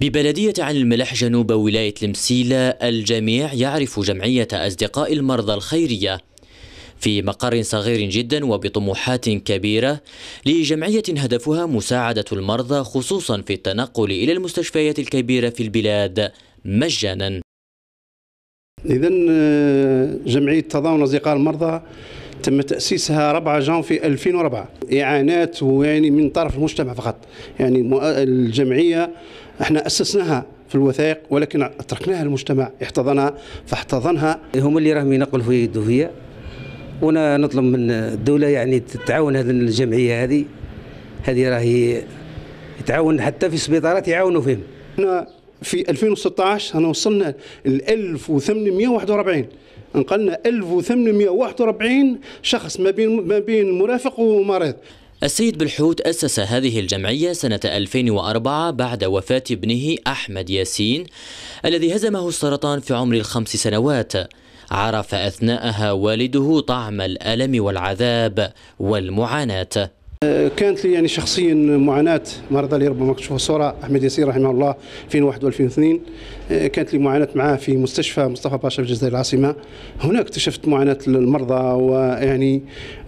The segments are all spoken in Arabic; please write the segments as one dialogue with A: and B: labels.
A: ببلدية عن الملح جنوب ولاية المسيلة الجميع يعرف جمعية أصدقاء المرضى الخيرية في مقر صغير جدا وبطموحات كبيرة لجمعية هدفها مساعدة المرضى خصوصا في التنقل إلى المستشفيات الكبيرة في البلاد مجانا
B: إذا آه، جمعية تضامن أصدقاء المرضى تم تأسيسها 4 جان في 2004 إعانات يعني من طرف المجتمع فقط يعني الجمعية احنا أسسناها في الوثائق ولكن تركناها المجتمع احتضنها
C: فاحتضنها هما اللي راهم ينقلوا في فيا وانا نطلب من الدوله يعني تتعاون هذه الجمعيه هذه هذه راهي تعاون حتى في السبيطارات
B: يعاونوا فيهم في 2016 انا وصلنا ل 1841 انقلنا 1841 شخص ما بين ما بين مرافق ومريض
A: السيد بالحوت أسس هذه الجمعية سنة 2004 بعد وفاة ابنه أحمد ياسين الذي هزمه السرطان في عمر الخمس سنوات عرف أثناءها والده طعم الألم والعذاب والمعاناة
B: كانت لي يعني شخصيا معاناه مرضى اللي ربما تشوفوا صوره احمد ياسين رحمه الله 2001 و2002 آه، كانت لي معاناه معاه في مستشفى مصطفى باشا في الجزائر العاصمه هناك اكتشفت معاناه المرضى ويعني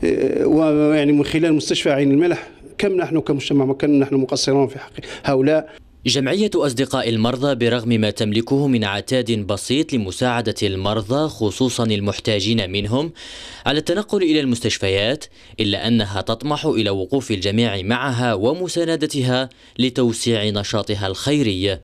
B: آه، ويعني من خلال مستشفى عين الملح كم نحن كمجتمع كم نحن مقصرون في حق هؤلاء
A: جمعية أصدقاء المرضى برغم ما تملكه من عتاد بسيط لمساعدة المرضى خصوصا المحتاجين منهم على التنقل إلى المستشفيات إلا أنها تطمح إلى وقوف الجميع معها ومساندتها لتوسيع نشاطها الخيري